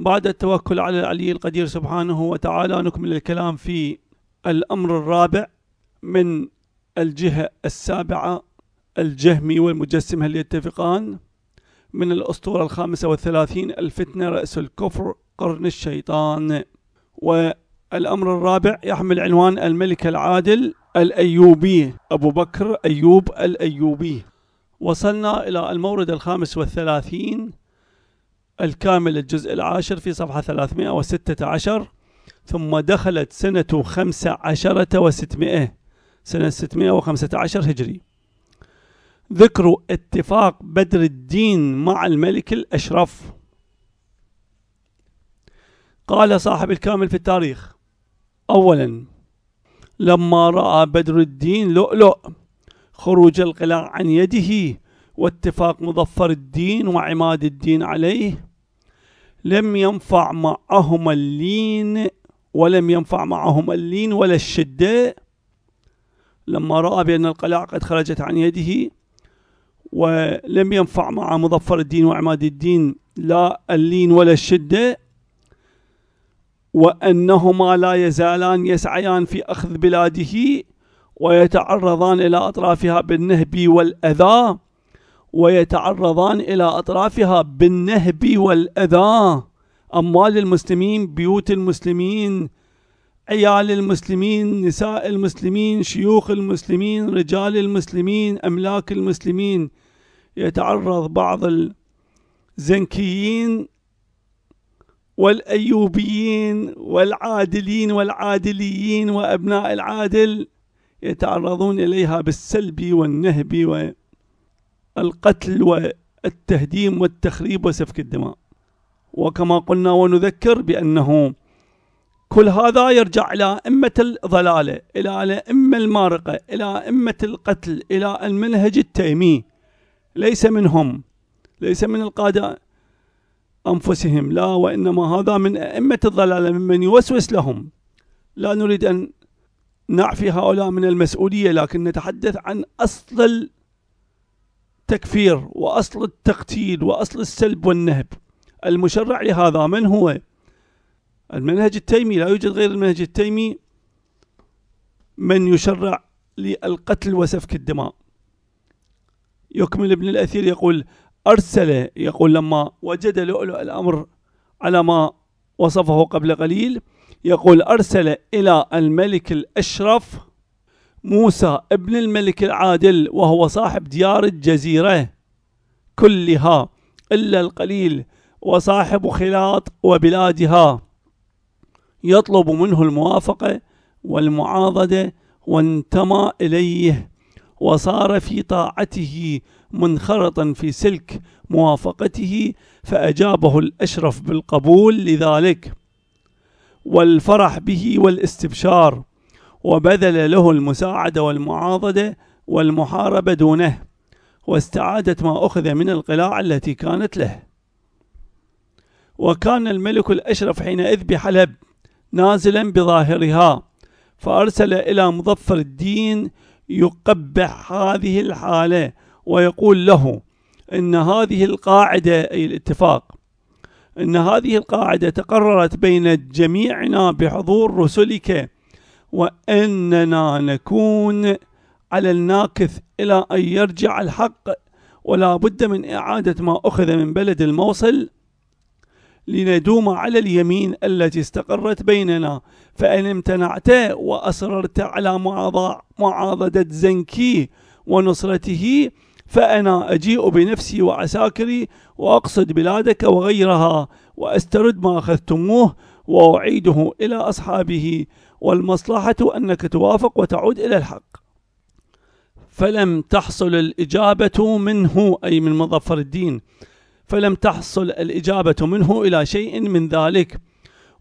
بعد التوكل على العلي القدير سبحانه وتعالى نكمل الكلام في الأمر الرابع من الجهة السابعة الجهمي والمجسم هل يتفقان من الأسطورة الخامسة والثلاثين الفتنة رأس الكفر قرن الشيطان والأمر الرابع يحمل عنوان الملك العادل الأيوبي أبو بكر أيوب الأيوبي وصلنا إلى المورد الخامس والثلاثين الكامل الجزء العاشر في صفحة 316 ثم دخلت سنة خمسة عشرة وستمائة سنة 615 هجري ذكر اتفاق بدر الدين مع الملك الأشرف قال صاحب الكامل في التاريخ أولا لما رأى بدر الدين لؤلؤ خروج القلاع عن يده واتفاق مظفر الدين وعماد الدين عليه لم ينفع معهما اللين ولم ينفع معهما اللين ولا الشدة لما رأى بأن القلاع قد خرجت عن يده ولم ينفع مع مظفر الدين وعماد الدين لا اللين ولا الشدة وأنهما لا يزالان يسعيان في أخذ بلاده ويتعرضان إلى أطرافها بالنهب والأذى ويتعرضان إلى أطرافها بالنهب والأذى أموال المسلمين بيوت المسلمين عيال المسلمين نساء المسلمين شيوخ المسلمين رجال المسلمين أملاك المسلمين يتعرض بعض الزنكيين والأيوبيين والعادلين والعادليين وأبناء العادل يتعرضون إليها بالسلب والنهب و القتل والتهديم والتخريب وسفك الدماء وكما قلنا ونذكر بأنه كل هذا يرجع إلى أمة الضلالة إلى أمة المارقة إلى أمة القتل إلى المنهج التيمي ليس منهم ليس من القادة أنفسهم لا وإنما هذا من أئمة الضلالة ممن يوسوس لهم لا نريد أن نعفي هؤلاء من المسؤولية لكن نتحدث عن أصل التكفير وأصل التقتيل وأصل السلب والنهب المشرع لهذا من هو المنهج التيمي لا يوجد غير المنهج التيمي من يشرع للقتل وسفك الدماء يكمل ابن الأثير يقول أرسل يقول لما وجد لؤلؤ الأمر على ما وصفه قبل قليل يقول أرسل إلى الملك الأشرف موسى ابن الملك العادل وهو صاحب ديار الجزيرة كلها إلا القليل وصاحب خلاط وبلادها يطلب منه الموافقة والمعاضدة وانتمى إليه وصار في طاعته منخرطا في سلك موافقته فأجابه الأشرف بالقبول لذلك والفرح به والاستبشار وبذل له المساعدة والمعاضدة والمحاربة دونه واستعادت ما أخذ من القلاع التي كانت له وكان الملك الأشرف حينئذ بحلب نازلا بظاهرها فأرسل إلى مظفر الدين يقبح هذه الحالة ويقول له إن هذه القاعدة أي الاتفاق إن هذه القاعدة تقررت بين جميعنا بحضور رسلك وإننا نكون على الناكث إلى أن يرجع الحق ولا بد من إعادة ما أخذ من بلد الموصل لندوم على اليمين التي استقرت بيننا فإن امتنعت وأصررت على معاضدة زنكي ونصرته فأنا أجيء بنفسي وعساكري وأقصد بلادك وغيرها وأسترد ما أخذتموه وأعيده إلى أصحابه والمصلحة أنك توافق وتعود إلى الحق فلم تحصل الإجابة منه أي من مظفر الدين فلم تحصل الإجابة منه إلى شيء من ذلك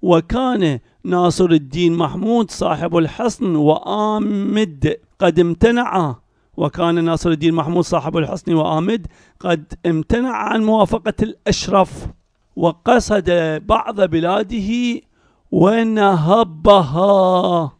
وكان ناصر الدين محمود صاحب الحصن وآمد قد امتنع وكان ناصر الدين محمود صاحب الحصن وآمد قد امتنع عن موافقة الأشرف وقصد بعض بلاده ونهبها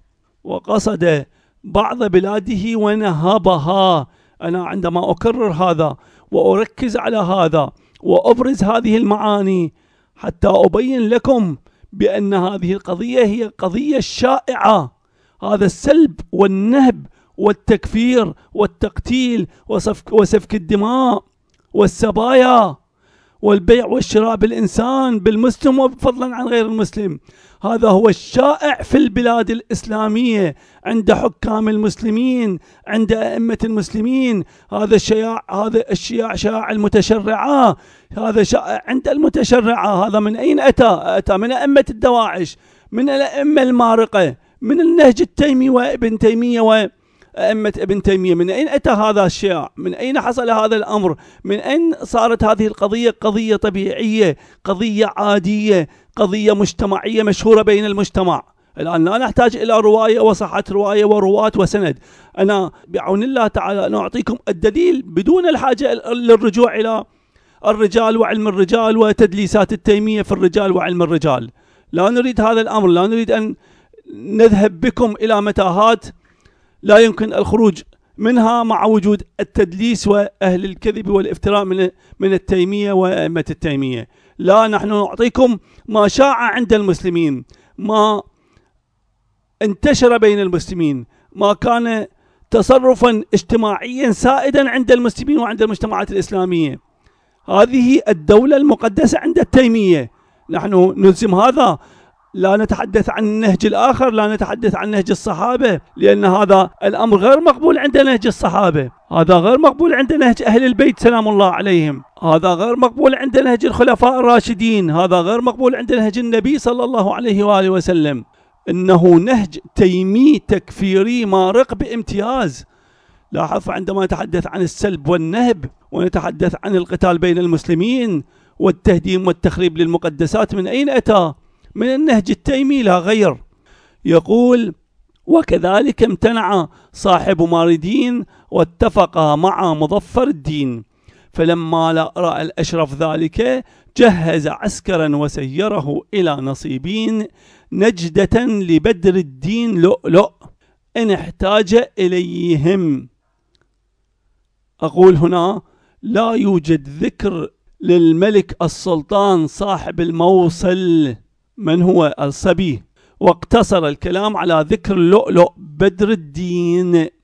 وقصد بعض بلاده ونهبها أنا عندما أكرر هذا وأركز على هذا وأبرز هذه المعاني حتى أبين لكم بأن هذه القضية هي القضية الشائعة هذا السلب والنهب والتكفير والتقتيل وسفك الدماء والسبايا والبيع والشراء بالإنسان بالمسلم وفضلا عن غير المسلم هذا هو الشائع في البلاد الإسلامية عند حكام المسلمين عند أئمة المسلمين هذا الشياع هذا الشياع شائع المتشرعة هذا شائع عند المتشرعة هذا من أين أتى أتى من أئمة الدواعش من الأئمة المارقة من النهج التيمي وابن تيمية أئمة ابن تيمية من أين أتى هذا الشيع من أين حصل هذا الأمر من أين صارت هذه القضية قضية طبيعية قضية عادية قضية مجتمعية مشهورة بين المجتمع الآن لا نحتاج إلى رواية وصحة رواية ورواة وسند أنا بعون الله تعالى نعطيكم الدليل بدون الحاجة للرجوع إلى الرجال وعلم الرجال وتدليسات التيمية في الرجال وعلم الرجال لا نريد هذا الأمر لا نريد أن نذهب بكم إلى متاهات لا يمكن الخروج منها مع وجود التدليس وأهل الكذب والافتراء من من التيمية وأئمة التيمية لا نحن نعطيكم ما شاع عند المسلمين ما انتشر بين المسلمين ما كان تصرفا اجتماعيا سائدا عند المسلمين وعند المجتمعات الإسلامية هذه الدولة المقدسة عند التيمية نحن نلزم هذا لا نتحدث عن النهج الآخر لا نتحدث عن نهج الصحابة لأن هذا الأمر غير مقبول عند نهج الصحابة هذا غير مقبول عند نهج أهل البيت سلام الله عليهم هذا غير مقبول عند نهج الخلفاء الراشدين هذا غير مقبول عند نهج النبي صلى الله عليه وآله وسلم إنه نهج تيمي تكفيري مارق بامتياز لاحظ عندما نتحدث عن السلب والنهب ونتحدث عن القتال بين المسلمين والتهديم والتخريب للمقدسات من أين أتى؟ من النهج التيمي لا غير يقول وكذلك امتنع صاحب ماردين واتفق مع مظفر الدين فلما رأى الأشرف ذلك جهز عسكرا وسيره إلى نصيبين نجدة لبدر الدين لؤلؤ إن احتاج إليهم أقول هنا لا يوجد ذكر للملك السلطان صاحب الموصل من هو الصبي واقتصر الكلام على ذكر اللؤلؤ بدر الدين